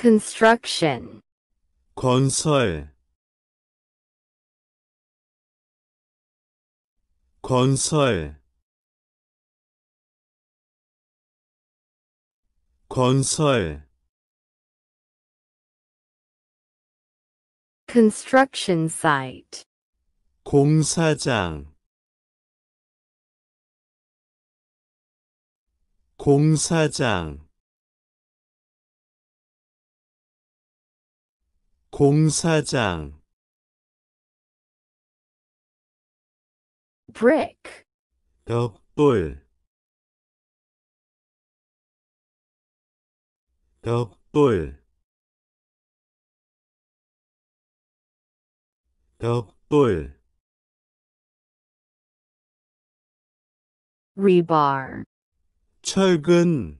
construction 건설 건설 건설 construction site 공사장 공사장 공사장 brick 벽돌 벽돌 벽돌 rebar 철근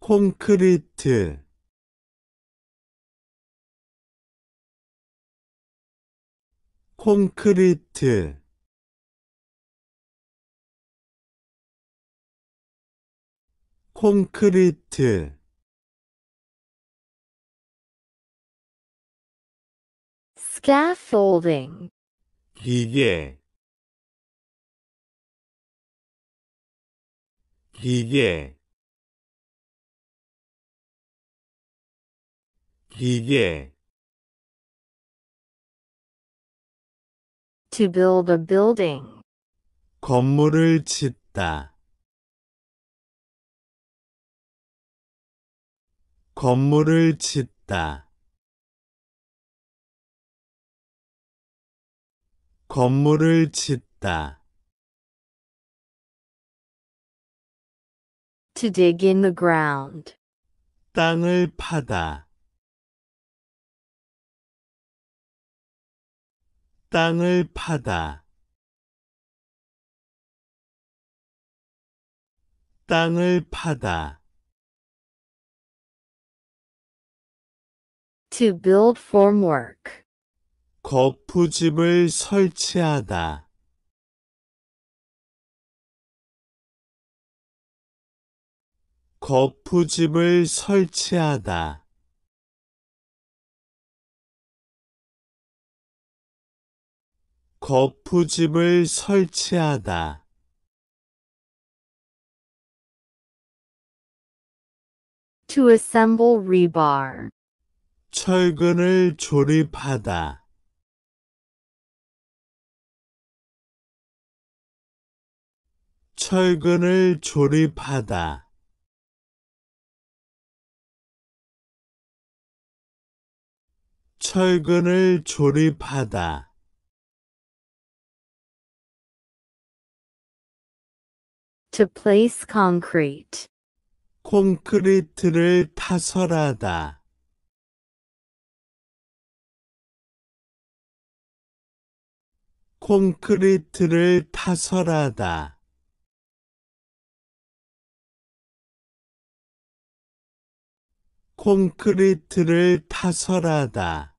콘크리트 콘크리트 콘크리트 scaffolding 기계 기계 기계 to build a building 건물을 짓다 건물을 짓다 건물을 짓다 to dig in the ground 땅을 파다 땅을 파다 땅을 파다 to build formwork 거푸집을 설치하다 거푸집을 설치하다 거푸집을 설치하다. to assemble rebar. 철근을 조립하다. 철근을 조립하다. 철근을 조립하다. to place concrete. 콘크리트를 타설하다 콘크리트를 파설하다. 콘크리트를 파설하다.